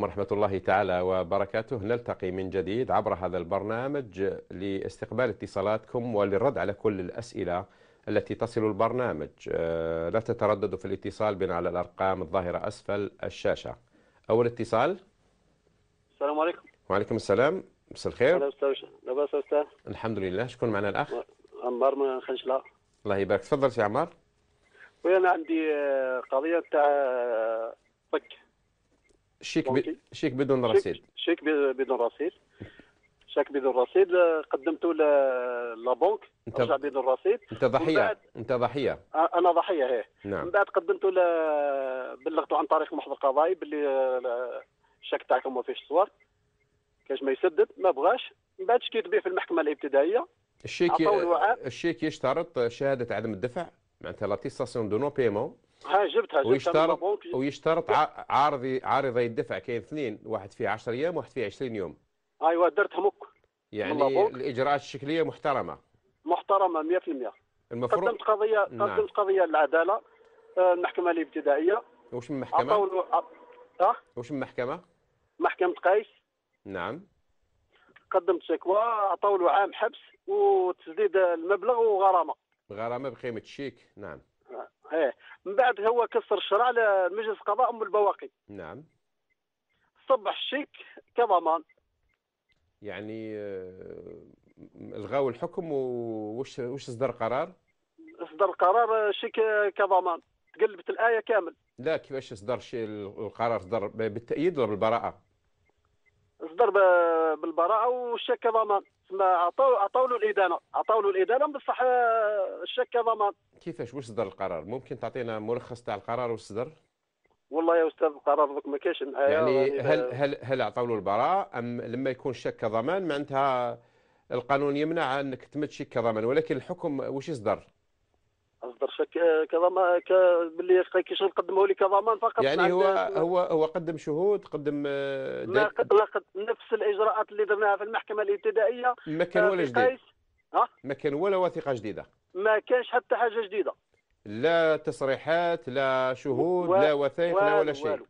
ورحمة الله تعالى وبركاته نلتقي من جديد عبر هذا البرنامج لاستقبال اتصالاتكم وللرد على كل الأسئلة التي تصل البرنامج آه، لا تترددوا في الاتصال بنا على الأرقام الظاهرة أسفل الشاشة أول اتصال السلام عليكم وعليكم السلام مساء الخير لاباس أستاذ الحمد لله شكون معنا الأخ عمار من خنشلة الله يبارك تفضل سي عمار وانا عندي آه، قضية تاع آه، شيك ب... شيك بدون رصيد شيك بدون رصيد شيك بدون رصيد قدمته لابونك انت... رجع بدون رصيد انت ضحيه بعد... انت ضحيه انا ضحيه هي نعم من بعد قدمته ل... بلغته عن طريق المحضر القضائي باللي آه، الشك تاعكم ما فيهش صور كاش ما يسدد ما بغاش من بعد شكيت به في المحكمه الابتدائيه الشيك الشيك يشترط شهاده عدم الدفع معناتها لا تيستاسيون دو نو بيمون ها جبتها جبتها ويشترط ويشترط عارضي عارضي الدفع كاين اثنين واحد فيه 10 ايام واحد فيه 20 يوم ايوا درتها مك يعني الاجراءات الشكليه محترمه محترمه 100% المفروض قدمت قضيه نعم. قدمت قضيه للعداله آه، المحكمه الابتدائيه وش من محكمه؟ عطاولو... أه؟ وش من محكمه؟ محكمه قيس نعم قدمت شكوى له عام حبس وتسديد المبلغ وغرامه غرامه بقيمه الشيك نعم ايه من بعد هو كسر الشرع لمجلس قضاء ام البواقي نعم صبح الشيك كضمان يعني آه، الغاو الحكم وش وش اصدر قرار؟ اصدر قرار شيك كضمان تقلبت الايه كامل لا كيفاش اصدر شي القرار اصدر بالتأييد ولا بالبراءة؟ اصدر بالبراءة والشيك كضمان ما عطاو عطاو له الادانه عطاو له الادانه بصح آه، الشك ضمان كيفاش واش صدر القرار ممكن تعطينا ملخص تاع القرار واش صدر والله يا استاذ القرار دوك ما كاينش معايا آه، يعني, يعني هل آه، هل هل عطاو له البراءه ام لما يكون شك ضمان معناتها القانون يمنع انك تمد شك كضمان ولكن الحكم واش يصدر؟ نقدرش كضمان باللي كيش نقدمه لي كضمان فقط يعني هو هو هو قدم شهود قدم آه، لا قد نفس الاجراءات اللي درناها في المحكمه الابتدائيه ما كان آه، ولا جديد ها ما كان ولا وثيقه جديده ما كانش حتى حاجه جديده لا تصريحات لا شهود و... لا وثائق لا ولا شيء والو.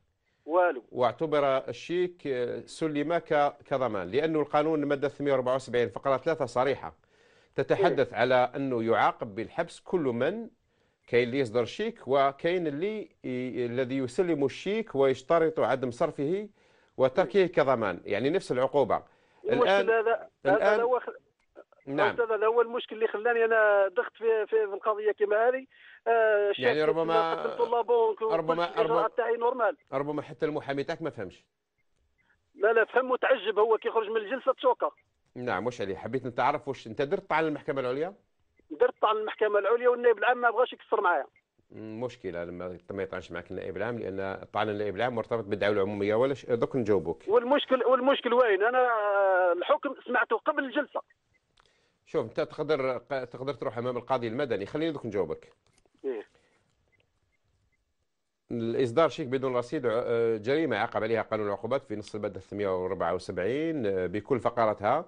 والو واعتبر الشيك آه، سلم كضمان لانه القانون المادة 874 فقرة 3 صريحة تتحدث إيه؟ على أنه يعاقب بالحبس كل من كاين اللي يصدر شيك وكاين اللي الذي يسلم الشيك ويشترط عدم صرفه وتركه كضمان يعني نفس العقوبة الآن الآن نعم هذا هو المشكل اللي خلاني انا دخلت في في القضيه كما هذه آه، يعني ربما ربما ربما تاعي نورمال ربما حتى المحامي تاعك ما فهمش لا لا فهم وتعجب هو كي يخرج من الجلسه تشوكه نعم واش عليه حبيت نتعرف واش انت درت على المحكمه العليا درت طعن المحكمه العليا والنائب العام ما بغاش يكسر معايا مشكله لما ما يطعنش معك النائب العام لان طعن النائب العام مرتبط بالدعوه العموميه ولا دوك نجاوبوك والمشكل والمشكل وين انا آه، الحكم سمعته قبل الجلسه شوف انت تقدر تقدر تروح امام القاضي المدني خليني دوك نجاوبك إيه؟ الاصدار شيك بدون رصيد آه، جريمه عقب عليها قانون العقوبات في نص الماده 874 آه، بكل فقراتها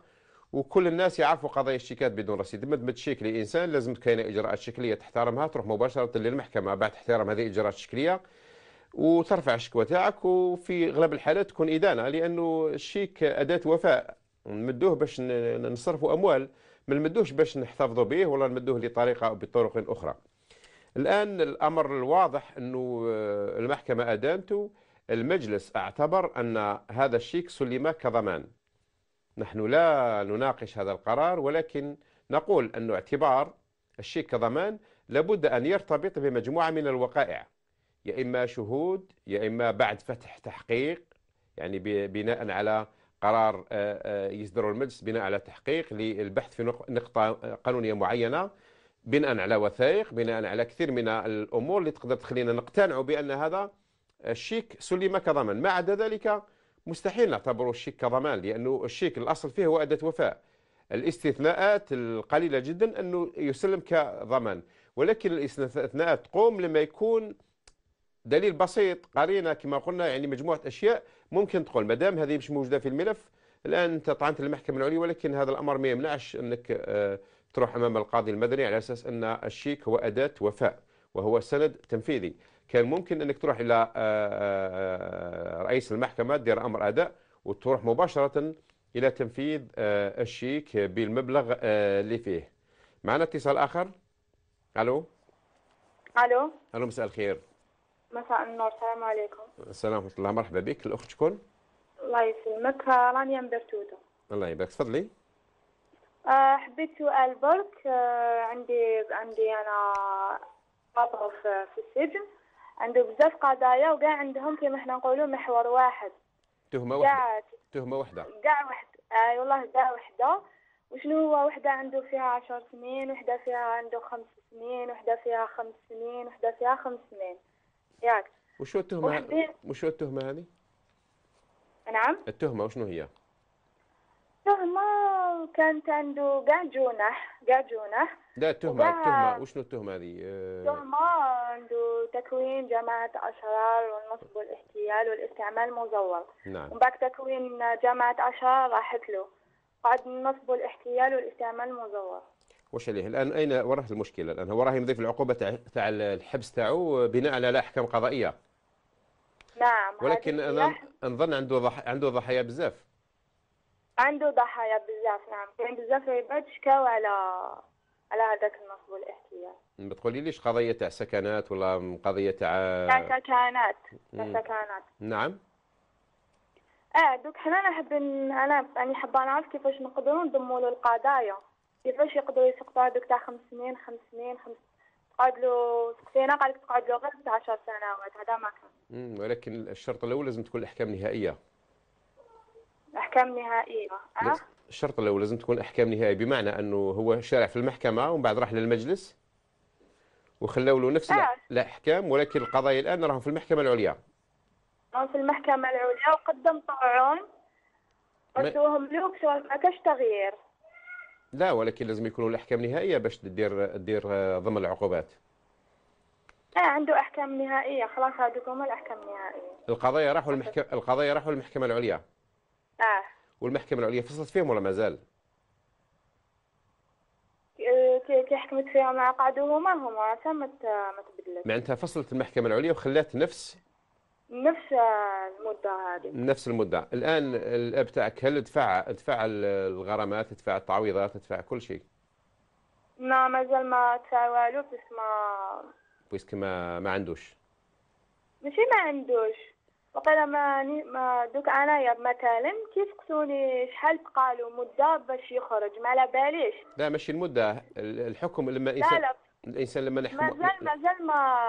وكل الناس يعرفوا قضايا الشيكات بدون رصيد ما تشيكلي لانسان لازم كاينه اجراءات شكليه تحترمها تروح مباشره للمحكمه بعد احترام هذه الاجراءات الشكليه وترفع الشكوى تاعك وفي اغلب الحالات تكون ادانه لانه الشيك اداه وفاء نمدوه باش نصرفوا اموال ما نمدوهش باش نحتفظوا به ولا نمدوه لطريقه او بطرق اخرى الان الامر الواضح انه آه، المحكمه ادانته المجلس اعتبر ان هذا الشيك سلم كضمان نحن لا نناقش هذا القرار ولكن نقول أن اعتبار الشيك كضمان لابد أن يرتبط بمجموعة من الوقائع يا إما شهود يا إما بعد فتح تحقيق يعني بناء على قرار آه، آه، يصدره المجلس بناء على تحقيق للبحث في نقطة قانونية معينة بناء على وثائق بناء على كثير من الأمور اللي تقدر تخلينا نقتنع بأن هذا الشيك سلم كضمان ما عدا ذلك مستحيل نعتبره الشيك كضمان لانه الشيك الاصل فيه هو اداه وفاء الاستثناءات القليله جدا انه يسلم كضمان ولكن الاستثناءات تقوم لما يكون دليل بسيط قرينه كما قلنا يعني مجموعه اشياء ممكن تقول ما دام هذه مش موجوده في الملف الان انت طعنت المحكمه العليا ولكن هذا الامر ما يمنعش انك آه، تروح امام القاضي المدني على اساس ان الشيك هو اداه وفاء وهو سند تنفيذي كان ممكن انك تروح الى آه، آه، آه، رئيس المحكمه تدير امر اداء وتروح مباشره الى تنفيذ الشيك بالمبلغ اللي فيه معنا اتصال اخر الو الو الو مساء الخير مساء النور السلام عليكم السلام ورحمه الله مرحبا بك الاخت شكون الله يسلمك رانيا مبرتوده الله يبارك تفضلي حبيت سؤال برك عندي عندي انا بابا في السجن عنده بزاف قضايا وكاع عندهم كيما حنا نقولوا محور واحد تهمه واحده تهمه واحده كاع واحد اي والله كاع واحده وشنو هو وحده عنده فيها عشر سنين وحده فيها عنده خمس سنين وحده فيها خمس سنين وحده فيها خمس سنين ياك وشو التهمه وشو التهمه هذه نعم التهمه وشنو هي تهمة نعم، كانت عنده كاع جناح كاع جناح لا التهمة التهمة وشنو التهمة هذه؟ التهمة آه. عنده تكوين جماعة أشرار والنصب والاحتيال والاستعمال مزور نعم ومن بعد تكوين جماعة أشرار راحت له بعد النصب والاحتيال والاستعمال المزور واش عليه الان اين وراه المشكله الان هو راه يمضي في العقوبه تاع الحبس تاعو آه، بناء على احكام قضائيه نعم ولكن انا نظن عنده ضح... عنده ضحايا بزاف عنده ضحايا بزاف نعم كاين بزاف عباد شكاو على على هذاك النصب والاحتيال ما ليش قضيه تاع سكنات ولا قضيه تاع تاع سكنات تاع سكنات نعم اه دوك حنا نحب انا يعني حابه نعرف كيفاش نقدروا نضموا له القضايا كيفاش يقدروا يسقطوا هذوك تاع خمس سنين خمس سنين خمس تقعد له سكتينا قال لك تقعد له غير 10 سنوات هذا ما كان ولكن الشرط الاول لازم تكون الاحكام نهائيه احكام نهائيه أه؟ الشرط الاول لازم تكون احكام نهائيه بمعنى انه هو شارع في المحكمه ومن بعد راح للمجلس وخلوا له نفس آه. الاحكام ولكن القضايا الان راهم في المحكمه العليا راهم في المحكمه العليا وقدم طوعون وهم لوكس ما كاش تغيير لا ولكن لازم يكونوا الاحكام نهائيه باش تدير تدير آه، ضمن العقوبات اه عنده احكام نهائيه خلاص هذوك هما الاحكام النهائيه القضايا راحوا أه. المحكمه القضايا راحوا للمحكمه العليا اه والمحكمه العليا فصلت فيهم ولا مازال؟ كي حكمت فيهم قعدوا هما هما آه، ما تبدلت معناتها فصلت المحكمه العليا وخلات نفس نفس آه، المده هذه نفس المده الان الاب تاعك هل دفع دفع الغرامات دفع التعويضات دفع كل شيء لا مازال ما دفع والو بس ما بس ما ما عندوش ماشي ما عندوش وقال ما, ما دوك انايا مثلا كيسقسوني شحال تقالوا مده باش يخرج ما على باليش لا ماشي المده الحكم لما الانسان لا لا. الانسان لما نحكم مازال مازال ما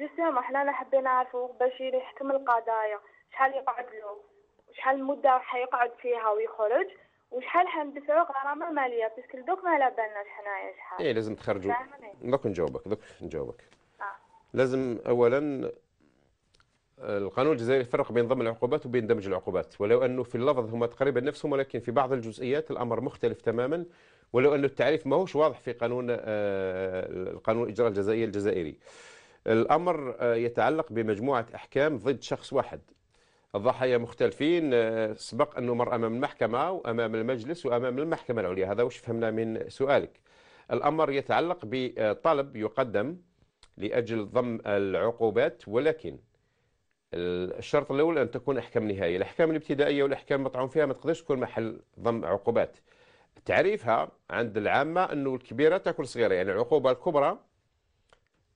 جسام حنا حبينا نعرفوا باش يحكم القضايا شحال يقعد له شحال المده حيقعد فيها ويخرج وشحال حندفعوا غرامه ماليه باسكو دوك ما على بالناش حنايا شحال ايه لازم تخرجوا دوك نجاوبك دوك نجاوبك آه. لازم اولا القانون الجزائري يفرق بين ضم العقوبات وبين دمج العقوبات ولو أنه في اللفظ هما تقريبا نفسهم ولكن في بعض الجزئيات الأمر مختلف تماما ولو أنه التعريف ماهوش واضح في قانون آه، القانون الإجراء الجزائي الجزائري الأمر آه، يتعلق بمجموعة أحكام ضد شخص واحد الضحايا مختلفين آه، سبق أنه مر أمام المحكمة وأمام المجلس وأمام المحكمة العليا هذا وش فهمنا من سؤالك الأمر يتعلق بطلب يقدم لأجل ضم العقوبات ولكن الشرط الأول أن تكون أحكام نهائية الأحكام الابتدائية والأحكام المطعون فيها ما تقدرش تكون محل ضم عقوبات تعريفها عند العامة أنه الكبيرة تأكل صغيرة يعني العقوبة الكبرى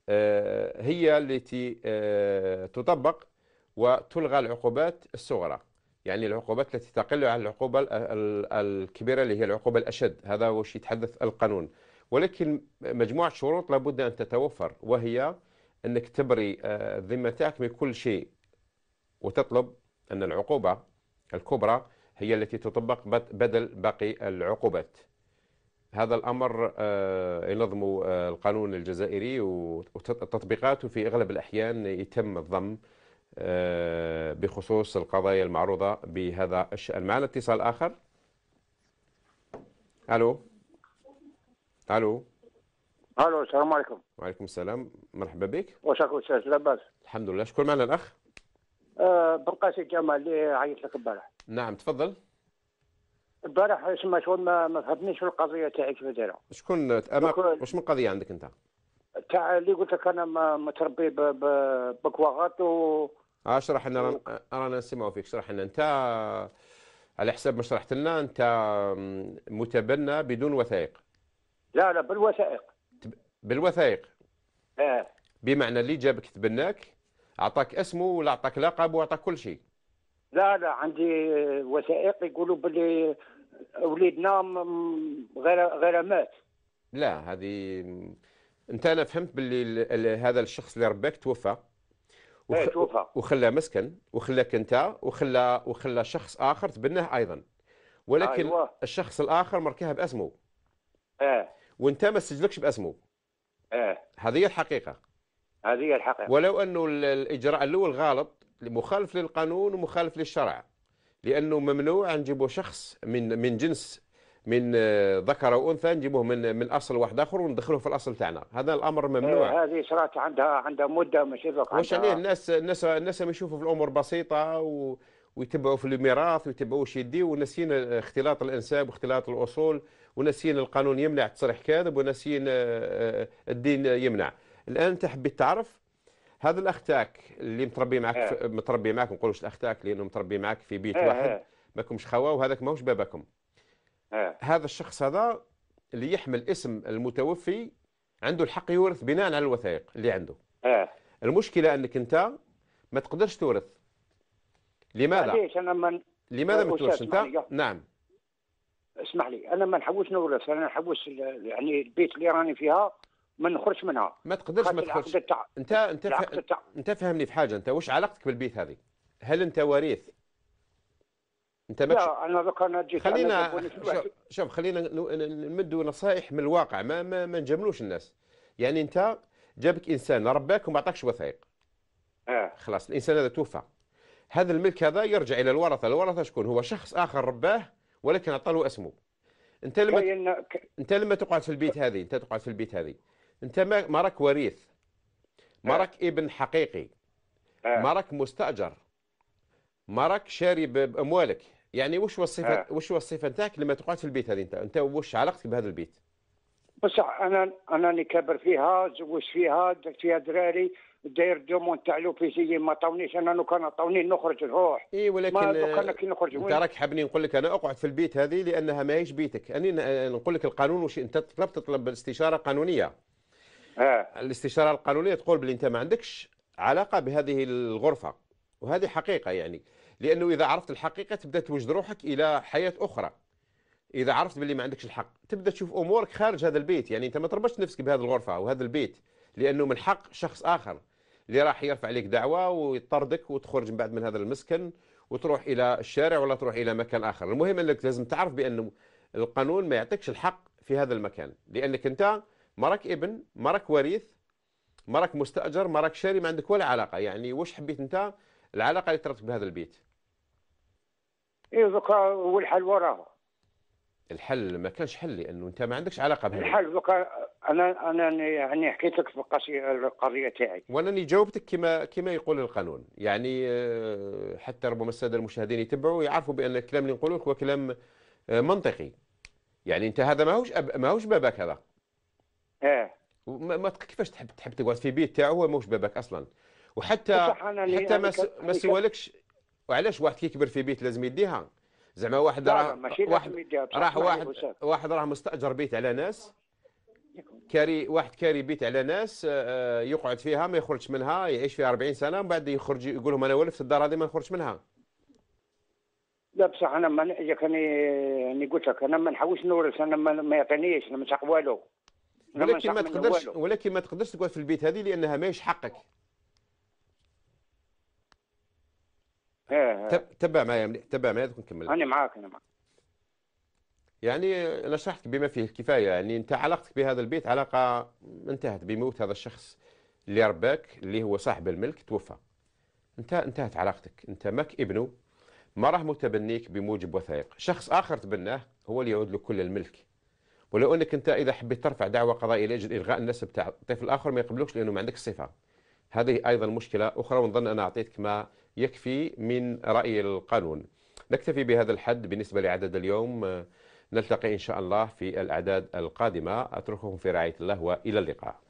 آه، هي التي آه، تطبق وتلغى العقوبات الصغرى يعني العقوبات التي تقل عن العقوبة الكبيرة اللي هي العقوبة الأشد هذا هو شيء يتحدث القانون ولكن مجموعة شروط لابد أن تتوفر وهي أنك تبري آه، ذمتك من كل شيء وتطلب أن العقوبة الكبرى هي التي تطبق بدل باقي العقوبات هذا الأمر آه، ينظم آه، القانون الجزائري وتطبيقاته في أغلب الأحيان يتم الضم آه، بخصوص القضايا المعروضة بهذا الشأن معنا اتصال آخر ألو ألو ألو السلام عليكم وعليكم السلام مرحبا بك وشكرا أستاذ لاباس الحمد لله شكون معنا الأخ بنقاسي جمال اللي عيط لك البارح نعم تفضل البارح اسمع شغل ما ما فهمتنيش القضيه تاعي شنو دايره شكون واش من قضيه عندك انت؟ تاع اللي قلت لك انا متربي بكواغات و آه، اشرح لنا رانا رانا نسمعوا فيك اشرح لنا انت على حسب ما شرحت لنا انت متبنى بدون وثائق لا لا بالوثائق بالوثائق اه بمعنى اللي جابك تبناك اعطاك اسمه ولا اعطاك لقب واعطاك كل شيء لا لا عندي وثائق يقولوا باللي وليدنا غير غير مات لا هذه انت انا فهمت باللي هذا الشخص اللي رباك توفى وخ... إيه، توفى وخلى مسكن وخلاك انت وخلى وخلى شخص اخر تبناه ايضا ولكن أيوة. الشخص الاخر مركها باسمه اه وانت ما سجلكش باسمه اه هذه الحقيقه هذه هي الحقيقه ولو انه الاجراء الاول غلط مخالف للقانون ومخالف للشرع لانه ممنوع نجيبوا شخص من من جنس من آه، ذكر او انثى نجيبوه من من اصل واحد اخر وندخلوه في الاصل تاعنا هذا الامر ممنوع إيه، هذه صارت عندها عندها مده مش واش عليه الناس الناس الناس يشوفوا في الامور بسيطه و ويتبعوا في الميراث ويتبعوا واش يدي وناسيين اختلاط الانساب واختلاط الاصول وناسيين القانون يمنع تصريح كاذب وناسيين آه، آه، الدين يمنع الان انت حبيت تعرف هذا الاخ تاعك اللي متربي معك آه. متربي معك ما نقولوش الاخ تاعك لانه متربي معك في بيت آه. آه. واحد ماكمش خوا وهذاك ماهوش باباكم آه. هذا الشخص هذا اللي يحمل اسم المتوفي عنده الحق يورث بناء على الوثائق اللي عنده آه. المشكله انك انت ما تقدرش تورث لماذا ليش انا من... لماذا ما تورثش انت نعم اسمح لي انا ما نحوش نورث انا نحوش يعني البيت اللي راني فيها ما نخرجش منها ما تقدرش ما تخرجش التع... انت انت ف... انت فهمني في حاجه انت واش علاقتك بالبيت هذه هل انت وريث انت ماكش لا انا دوكا انا جيت خلينا شوف, خلينا نمدوا نصائح من الواقع ما ما, ما نجملوش الناس يعني انت جابك انسان رباك وما عطاكش وثائق اه خلاص الانسان هذا توفى هذا الملك هذا يرجع الى الورثه الورثه شكون هو شخص اخر رباه ولكن عطى له اسمه انت لما انت لما تقعد في البيت هذه انت تقعد في البيت هذه انت راك وريث آه. مراك ابن حقيقي آه. راك مستاجر راك شاري باموالك يعني وش هو الصفه آه. وش هو الصفه نتاعك لما تقعد في البيت هذه انت انت وش علاقتك بهذا البيت؟ بصح انا انا اللي كبر فيها زوجت فيها درت فيها دراري داير دومون تاع لوبيسيي ما طونيش انا لو كان طوني نخرج نروح اي ولكن ما كي نخرج انت راك حابني نقول لك انا اقعد في البيت هذه لانها ماهيش بيتك انا نقول لك القانون وش انت تطلب تطلب استشاره قانونيه آه. الاستشاره القانونيه تقول بلي انت ما عندكش علاقه بهذه الغرفه وهذه حقيقه يعني لانه اذا عرفت الحقيقه تبدا توجد روحك الى حياه اخرى اذا عرفت بلي ما عندكش الحق تبدا تشوف امورك خارج هذا البيت يعني انت ما تربطش نفسك بهذه الغرفه وهذا البيت لانه من حق شخص اخر اللي راح يرفع عليك دعوه ويطردك وتخرج من بعد من هذا المسكن وتروح الى الشارع ولا تروح الى مكان اخر المهم انك لازم تعرف بانه القانون ما يعطيكش الحق في هذا المكان لانك انت مرك ابن مرك وريث مرك مستأجر مرك شاري ما عندك ولا علاقة يعني واش حبيت أنت العلاقة اللي ترتبط بهذا البيت إيه دوكا هو الحل وراه الحل ما كانش حل لانه انت ما عندكش علاقه بهذا الحل دوكا انا انا يعني،, يعني حكيت لك في القضيه القضيه تاعي وانا اللي جاوبتك كما كما يقول القانون يعني آه، حتى ربما الساده المشاهدين يتبعوا يعرفوا بان الكلام اللي نقوله هو كلام آه، منطقي يعني انت هذا ماهوش ماهوش باباك هذا ما كيفاش تحب تحب تقعد في بيت تاعو هو ماهوش بابك اصلا وحتى حتى ما ما سوالكش وعلاش واحد كي يكبر في بيت لازم يديها زعما واحد راه واحد راح واحد واحد راه مستاجر بيت على ناس كاري واحد كاري بيت على ناس آه، آه، يقعد فيها ما يخرجش منها يعيش فيها 40 سنه من بعد يخرج يقول لهم انا ولفت الدار هذه ما نخرجش منها لا بصح انا ما ياك يعني انا قلت لك انا ما نحوش نورث انا ما يعطينيش انا ما والو ولكن ما تقدرش ولكن ما تقدرش تقعد في البيت هذه لانها ماهيش حقك اه تبع معايا تبع معايا نكمل انا معاك انا معاك يعني نصحتك بما فيه الكفايه يعني انت علاقتك بهذا البيت علاقه انتهت بموت هذا الشخص اللي رباك اللي هو صاحب الملك توفى انت انتهت علاقتك انت ماك ابنه ما راه متبنيك بموجب وثائق شخص اخر تبناه هو اللي يعود له كل الملك ولو انك انت اذا حبيت ترفع دعوه قضائيه لاجل الغاء النسب تاع الطفل الاخر ما يقبلوكش لانه ما عندك الصفه هذه ايضا مشكله اخرى ونظن انا اعطيتك ما يكفي من راي القانون نكتفي بهذا الحد بالنسبه لعدد اليوم نلتقي ان شاء الله في الاعداد القادمه اترككم في رعايه الله والى اللقاء